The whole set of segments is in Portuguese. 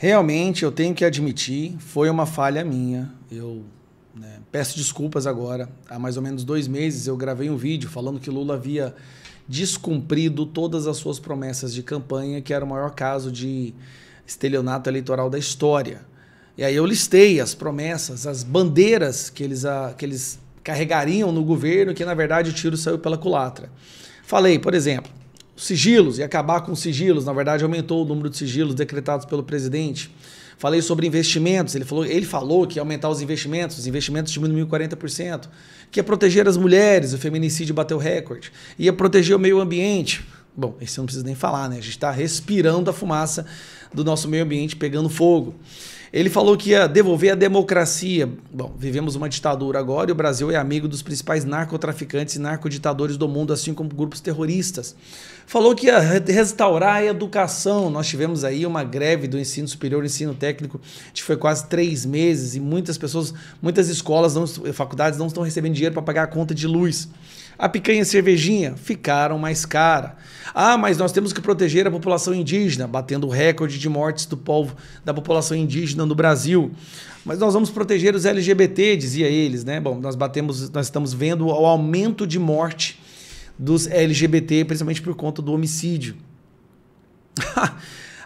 Realmente, eu tenho que admitir, foi uma falha minha. Eu né, peço desculpas agora. Há mais ou menos dois meses eu gravei um vídeo falando que Lula havia descumprido todas as suas promessas de campanha, que era o maior caso de estelionato eleitoral da história. E aí eu listei as promessas, as bandeiras que eles, a, que eles carregariam no governo, que na verdade o tiro saiu pela culatra. Falei, por exemplo, sigilos e acabar com sigilos. Na verdade, aumentou o número de sigilos decretados pelo presidente. Falei sobre investimentos, ele falou, ele falou que ia aumentar os investimentos, os investimentos diminuíram 40%, que ia proteger as mulheres, o feminicídio bateu recorde, ia proteger o meio ambiente. Bom, isso eu não preciso nem falar, né? A gente está respirando a fumaça do nosso meio ambiente pegando fogo. Ele falou que ia devolver a democracia. Bom, vivemos uma ditadura agora e o Brasil é amigo dos principais narcotraficantes e narcoditadores do mundo, assim como grupos terroristas. Falou que ia restaurar a educação. Nós tivemos aí uma greve do ensino superior, ensino técnico, que foi quase três meses e muitas pessoas, muitas escolas, não, faculdades não estão recebendo dinheiro para pagar a conta de luz. A picanha e a cervejinha ficaram mais cara. Ah, mas nós temos que proteger a população indígena, batendo o recorde de mortes do povo da população indígena no Brasil. Mas nós vamos proteger os LGBT, dizia eles, né? Bom, nós batemos, nós estamos vendo o aumento de morte dos LGBT, principalmente por conta do homicídio.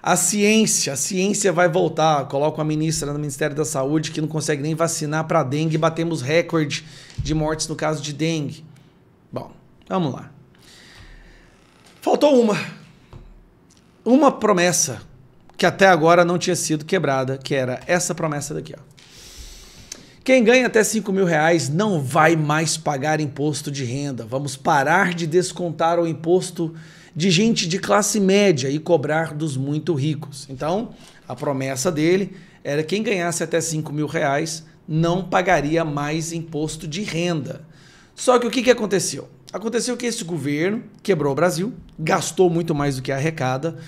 a ciência, a ciência vai voltar. Coloca a ministra no Ministério da Saúde que não consegue nem vacinar para dengue, batemos recorde de mortes no caso de dengue. Bom, vamos lá. Faltou uma. Uma promessa que até agora não tinha sido quebrada, que era essa promessa daqui. Ó. Quem ganha até 5 mil reais não vai mais pagar imposto de renda. Vamos parar de descontar o imposto de gente de classe média e cobrar dos muito ricos. Então, a promessa dele era quem ganhasse até 5 mil reais não pagaria mais imposto de renda. Só que o que, que aconteceu? Aconteceu que esse governo quebrou o Brasil, gastou muito mais do que arrecada,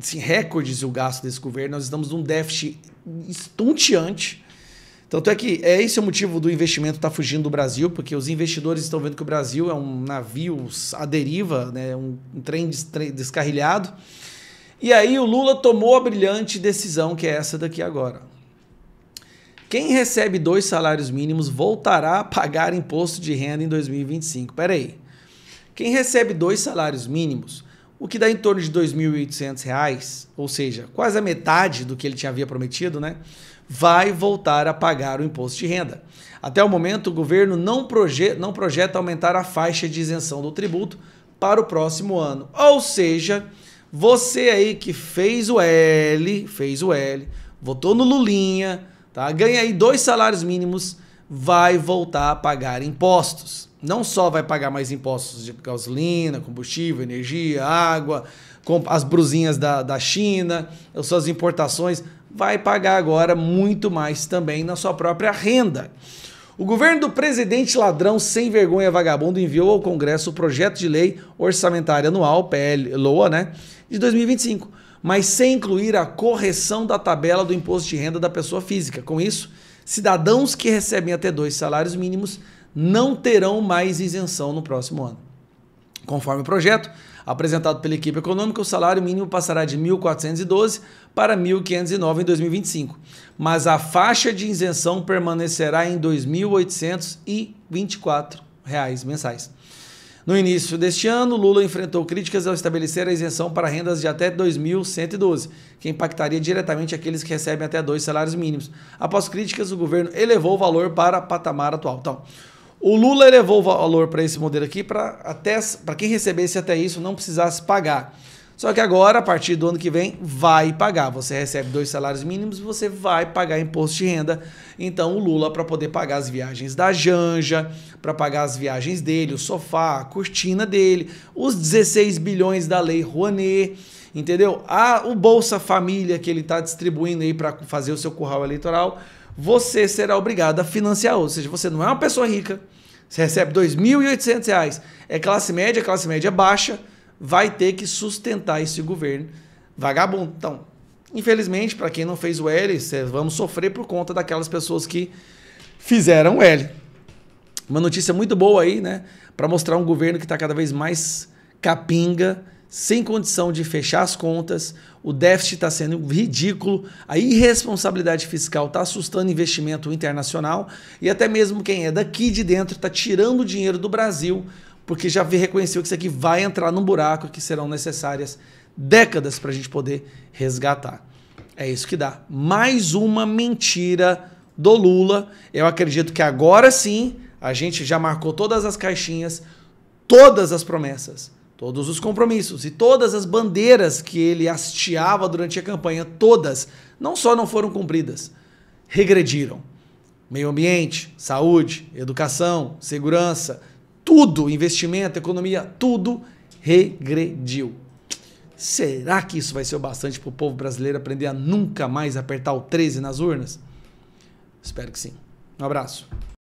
assim, recordes o gasto desse governo, nós estamos num déficit estonteante. Tanto é que é esse é o motivo do investimento estar tá fugindo do Brasil, porque os investidores estão vendo que o Brasil é um navio à deriva, né? um, um trem descarrilhado. E aí o Lula tomou a brilhante decisão, que é essa daqui agora. Quem recebe dois salários mínimos voltará a pagar imposto de renda em 2025. Pera aí. Quem recebe dois salários mínimos, o que dá em torno de R$ 2.800, ou seja, quase a metade do que ele tinha havia prometido, né? Vai voltar a pagar o imposto de renda. Até o momento, o governo não, proje não projeta aumentar a faixa de isenção do tributo para o próximo ano. Ou seja, você aí que fez o L, fez o L, votou no Lulinha, tá? ganha aí dois salários mínimos, vai voltar a pagar impostos. Não só vai pagar mais impostos de gasolina, combustível, energia, água, as brusinhas da, da China, as suas importações, vai pagar agora muito mais também na sua própria renda. O governo do presidente ladrão sem vergonha vagabundo enviou ao Congresso o projeto de lei orçamentária anual, PL, LOA, né, de 2025, mas sem incluir a correção da tabela do imposto de renda da pessoa física. Com isso, cidadãos que recebem até dois salários mínimos não terão mais isenção no próximo ano. Conforme o projeto apresentado pela equipe econômica, o salário mínimo passará de 1.412 para 1.509 em 2025, mas a faixa de isenção permanecerá em R$ 2.824 mensais. No início deste ano, Lula enfrentou críticas ao estabelecer a isenção para rendas de até 2.112, que impactaria diretamente aqueles que recebem até dois salários mínimos. Após críticas, o governo elevou o valor para o patamar atual. Então, o Lula elevou o valor para esse modelo aqui para até para quem recebesse até isso não precisasse pagar. Só que agora, a partir do ano que vem, vai pagar. Você recebe dois salários mínimos, e você vai pagar imposto de renda. Então, o Lula, para poder pagar as viagens da Janja, para pagar as viagens dele, o sofá, a cortina dele, os 16 bilhões da Lei Rouanet, entendeu? Ah, o Bolsa Família que ele está distribuindo aí para fazer o seu curral eleitoral você será obrigado a financiar. Ou seja, você não é uma pessoa rica, você recebe R$ 2.800, é classe média, classe média baixa, vai ter que sustentar esse governo vagabundo. Então, infelizmente, para quem não fez o L, vamos sofrer por conta daquelas pessoas que fizeram o L. Uma notícia muito boa aí, né? Para mostrar um governo que está cada vez mais capinga sem condição de fechar as contas, o déficit está sendo ridículo, a irresponsabilidade fiscal está assustando investimento internacional e até mesmo quem é daqui de dentro está tirando dinheiro do Brasil, porque já reconheceu que isso aqui vai entrar num buraco que serão necessárias décadas para a gente poder resgatar. É isso que dá. Mais uma mentira do Lula. Eu acredito que agora sim a gente já marcou todas as caixinhas, todas as promessas todos os compromissos e todas as bandeiras que ele hasteava durante a campanha, todas, não só não foram cumpridas, regrediram. Meio ambiente, saúde, educação, segurança, tudo, investimento, economia, tudo regrediu. Será que isso vai ser o bastante para o povo brasileiro aprender a nunca mais apertar o 13 nas urnas? Espero que sim. Um abraço.